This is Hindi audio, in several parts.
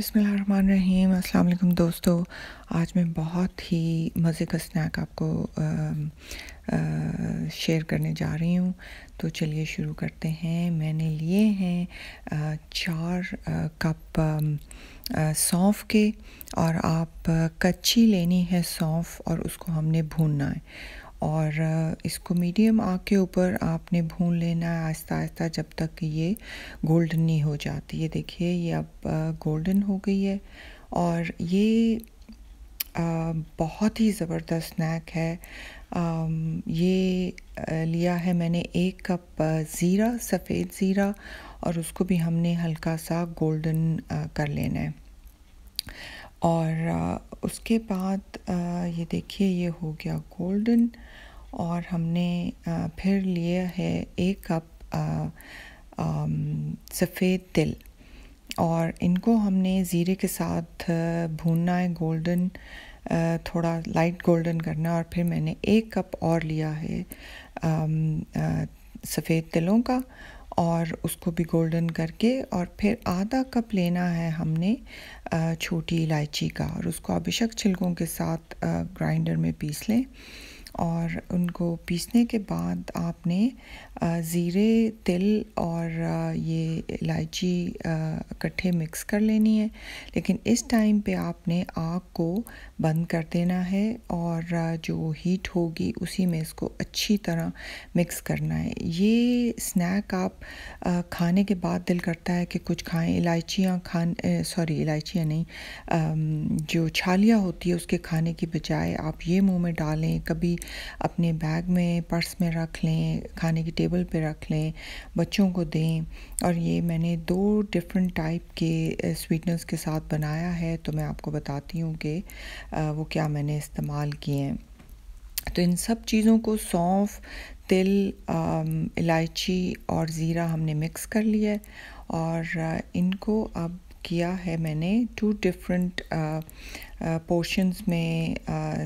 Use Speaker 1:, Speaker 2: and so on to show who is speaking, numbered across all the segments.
Speaker 1: अस्सलाम वालेकुम दोस्तों आज मैं बहुत ही मज़े का स्नैक आपको शेयर करने जा रही हूँ तो चलिए शुरू करते हैं मैंने लिए हैं चार कप सौंफ के और आप कच्ची लेनी है सौंफ और उसको हमने भूनना है और इसको मीडियम आग के ऊपर आपने भून लेना है आहिस्ता आहिस्ता जब तक ये गोल्डन नहीं हो जाती ये देखिए ये अब गोल्डन हो गई है और ये आ, बहुत ही ज़बरदस्त स्नैक है आ, ये लिया है मैंने एक कप ज़ीरा सफ़ेद ज़ीरा और उसको भी हमने हल्का सा गोल्डन कर लेना है और उसके बाद ये देखिए ये हो गया गोल्डन और हमने फिर लिया है एक कप सफ़ेद तिल और इनको हमने ज़ीरे के साथ भूनना है गोल्डन थोड़ा लाइट गोल्डन करना और फिर मैंने एक कप और लिया है सफ़ेद तिलों का और उसको भी गोल्डन करके और फिर आधा कप लेना है हमने छोटी इलायची का और उसको अभिषेक छिलकों के साथ ग्राइंडर में पीस लें और उनको पीसने के बाद आपने ज़ीरे तिल और ये इलायची इकट्ठे मिक्स कर लेनी है लेकिन इस टाइम पे आपने आग को बंद कर देना है और जो हीट होगी उसी में इसको अच्छी तरह मिक्स करना है ये स्नैक आप खाने के बाद दिल करता है कि कुछ खाएं इलायचियाँ खान सॉरी इलायचियाँ नहीं जो छालियाँ होती है उसके खाने की बजाय आप ये मुंह में डालें कभी अपने बैग में पर्स में रख लें खाने की टेबल पे रख लें बच्चों को दें और ये मैंने दो डिफरेंट टाइप के स्वीटनर्स के साथ बनाया है तो मैं आपको बताती हूँ कि वो क्या मैंने इस्तेमाल किए हैं तो इन सब चीज़ों को सौंफ तिल इलायची और ज़ीरा हमने मिक्स कर लिया है और इनको अब किया है मैंने टू डिफरेंट पोर्शंस में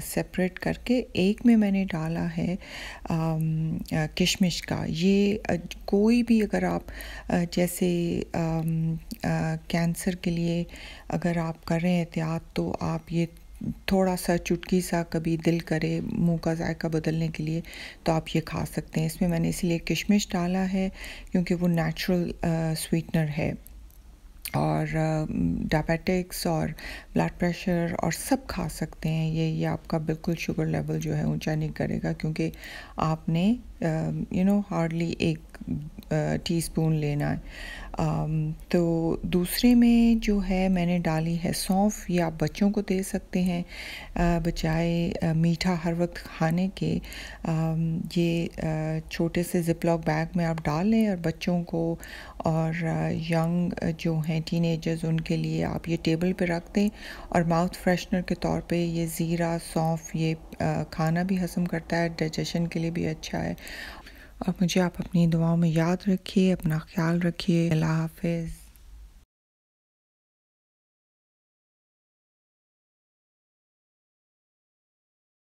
Speaker 1: सेपरेट uh, करके एक में मैंने डाला है um, uh, किशमिश का ये कोई भी अगर आप जैसे कैंसर um, uh, के लिए अगर आप कर रहे हैं एहतियात तो आप ये थोड़ा सा चुटकी सा कभी दिल करे मुंह का जायका बदलने के लिए तो आप ये खा सकते हैं इसमें मैंने इसलिए किशमिश डाला है क्योंकि वो नेचुरल स्वीटनर है और डायबिटिक्स और ब्लड प्रेशर और सब खा सकते हैं ये ये आपका बिल्कुल शुगर लेवल जो है ऊंचा नहीं करेगा क्योंकि आपने यू नो हार्डली एक टीस्पून लेना है तो दूसरे में जो है मैंने डाली है सौंफ ये आप बच्चों को दे सकते हैं बजाय मीठा हर वक्त खाने के ये छोटे से जिपलॉक बैग में आप डाल लें और बच्चों को और यंग जो हैं टीनेजर्स उनके लिए आप ये टेबल पे रख दें और माउथ फ्रेशनर के तौर पे ये ज़ीरा सौंफ ये खाना भी हसम करता है डाइजेशन के लिए भी अच्छा है और मुझे आप अपनी दुआओं में याद रखिए अपना ख्याल रखिए अल्लाह हाफिज़